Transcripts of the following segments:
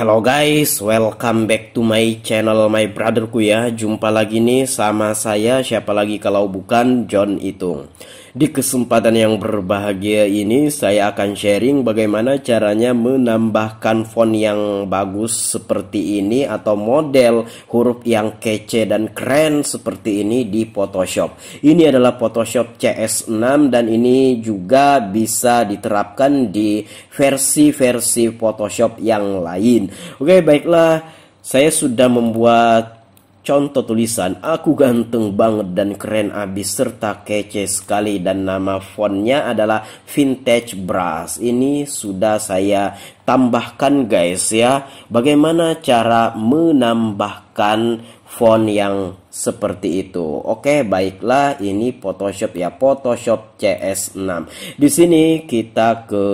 Hello guys, welcome back to my channel my brotherku ya Jumpa lagi nih sama saya siapa lagi kalau bukan John Itung di kesempatan yang berbahagia ini saya akan sharing bagaimana caranya menambahkan font yang bagus seperti ini atau model huruf yang kece dan keren seperti ini di Photoshop. Ini adalah Photoshop CS6 dan ini juga bisa diterapkan di versi-versi Photoshop yang lain. Oke, baiklah saya sudah membuat Contoh tulisan, aku ganteng banget dan keren abis serta kece sekali dan nama fontnya adalah Vintage Brass. Ini sudah saya tambahkan guys ya. Bagaimana cara menambahkan font yang seperti itu. Oke, baiklah ini Photoshop ya, Photoshop CS6. Di sini kita ke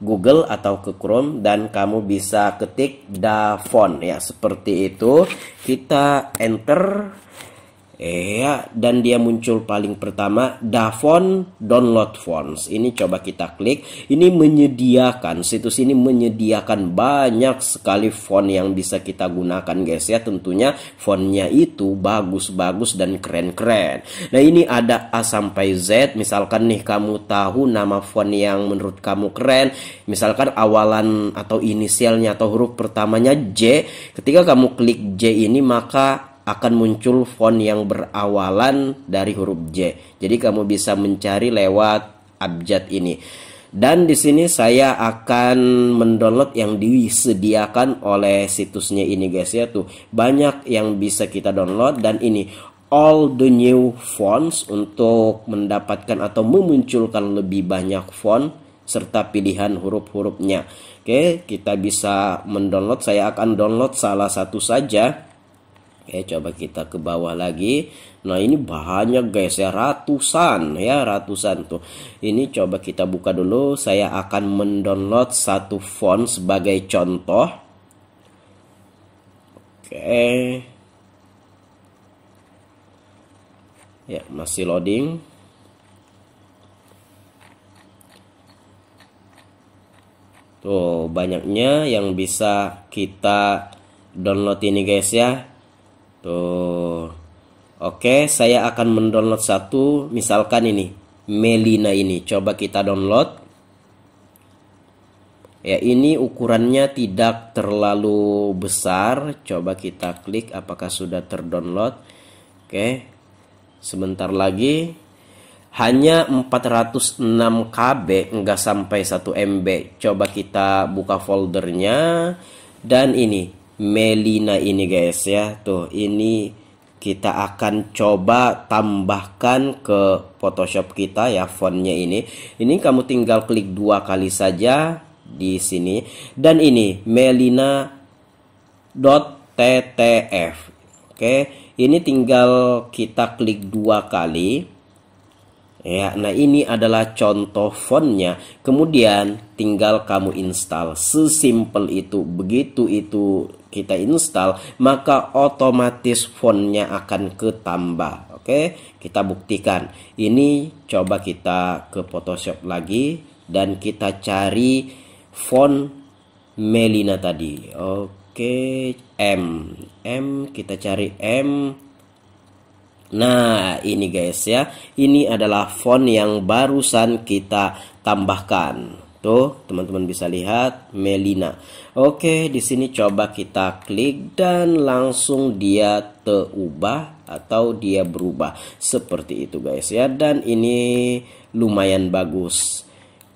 Google atau ke Chrome dan kamu bisa ketik Davon ya seperti itu kita enter Eh, dan dia muncul paling pertama Davon Download Fonts. Ini coba kita klik. Ini menyediakan situs ini menyediakan banyak sekali font yang bisa kita gunakan guys ya. Tentunya fontnya itu bagus-bagus dan keren-keren. Nah, ini ada A sampai Z. Misalkan nih kamu tahu nama font yang menurut kamu keren. Misalkan awalan atau inisialnya atau huruf pertamanya J. Ketika kamu klik J ini maka akan muncul font yang berawalan dari huruf J. Jadi kamu bisa mencari lewat abjad ini. Dan di sini saya akan mendownload yang disediakan oleh situsnya ini guys ya tuh. Banyak yang bisa kita download dan ini all the new fonts untuk mendapatkan atau memunculkan lebih banyak font serta pilihan huruf-hurufnya. Oke, kita bisa mendownload. Saya akan download salah satu saja Oke, coba kita ke bawah lagi nah ini banyak guys ya ratusan ya ratusan tuh ini coba kita buka dulu saya akan mendownload satu font sebagai contoh oke ya masih loading Tuh, banyaknya yang bisa kita download ini guys ya. Tuh. Oke, saya akan mendownload satu misalkan ini, Melina ini. Coba kita download. Ya, ini ukurannya tidak terlalu besar. Coba kita klik apakah sudah terdownload. Oke. Sebentar lagi hanya 406 KB enggak sampai 1 MB. Coba kita buka foldernya dan ini Melina ini guys ya tuh ini kita akan coba tambahkan ke Photoshop kita ya fontnya ini ini kamu tinggal klik dua kali saja di sini dan ini Melina .ttf oke ini tinggal kita klik dua kali Ya, nah ini adalah contoh fontnya. Kemudian tinggal kamu install. Sesimpel itu. Begitu itu kita install, maka otomatis fontnya akan ketambah. Oke, kita buktikan. Ini coba kita ke Photoshop lagi dan kita cari font Melina tadi. Oke, M. M kita cari M Nah, ini guys ya. Ini adalah font yang barusan kita tambahkan. Tuh, teman-teman bisa lihat Melina. Oke, di sini coba kita klik dan langsung dia terubah atau dia berubah seperti itu guys ya. Dan ini lumayan bagus.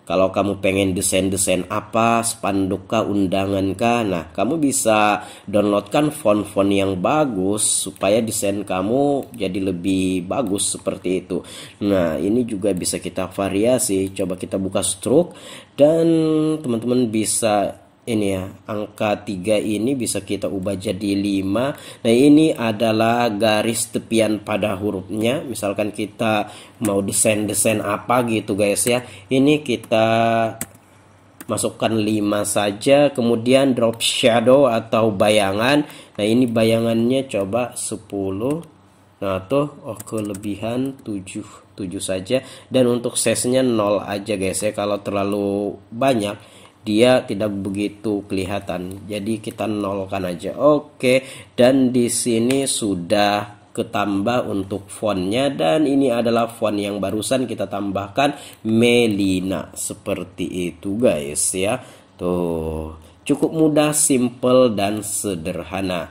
Kalau kamu pengen desain-desain apa, spanduk kah, undangan kah, nah kamu bisa downloadkan font-font yang bagus supaya desain kamu jadi lebih bagus seperti itu. Nah ini juga bisa kita variasi, coba kita buka stroke dan teman-teman bisa ini ya angka 3 ini bisa kita ubah jadi 5 nah ini adalah garis tepian pada hurufnya misalkan kita mau desain-desain apa gitu guys ya ini kita masukkan 5 saja kemudian drop shadow atau bayangan nah ini bayangannya coba 10 nah tuh oh kelebihan 7 7 saja dan untuk size nya 0 aja guys ya kalau terlalu banyak dia tidak begitu kelihatan. Jadi kita nolkan aja. Oke, dan di sini sudah ketambah untuk fontnya dan ini adalah font yang barusan kita tambahkan Melina seperti itu guys ya. Tuh, cukup mudah, simple dan sederhana.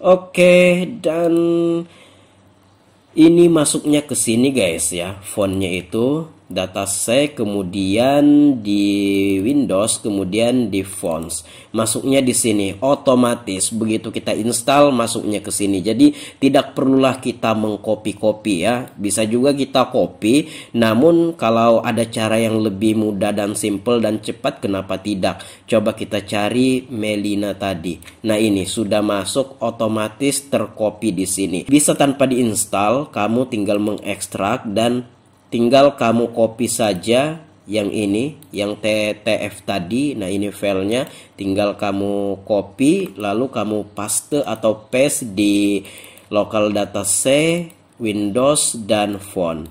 Oke, dan ini masuknya ke sini guys ya. Fontnya itu Data C kemudian di Windows kemudian di fonts masuknya di sini otomatis begitu kita install masuknya ke sini jadi tidak perlulah kita mengcopy-copy ya bisa juga kita copy namun kalau ada cara yang lebih mudah dan simple dan cepat kenapa tidak coba kita cari Melina tadi nah ini sudah masuk otomatis tercopy di sini bisa tanpa diinstal kamu tinggal mengekstrak dan tinggal kamu copy saja yang ini yang TTF tadi nah ini filenya tinggal kamu copy lalu kamu paste atau paste di local data C Windows dan font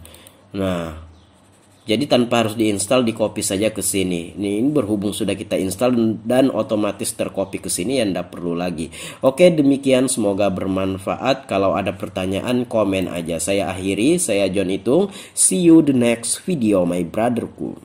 nah jadi tanpa harus diinstal, di copy saja ke sini. Ini, berhubung sudah kita install dan otomatis tercopy ke sini yang tidak perlu lagi. Oke, demikian semoga bermanfaat. Kalau ada pertanyaan, komen aja. Saya akhiri, saya John Itung. See you the next video, my brotherku.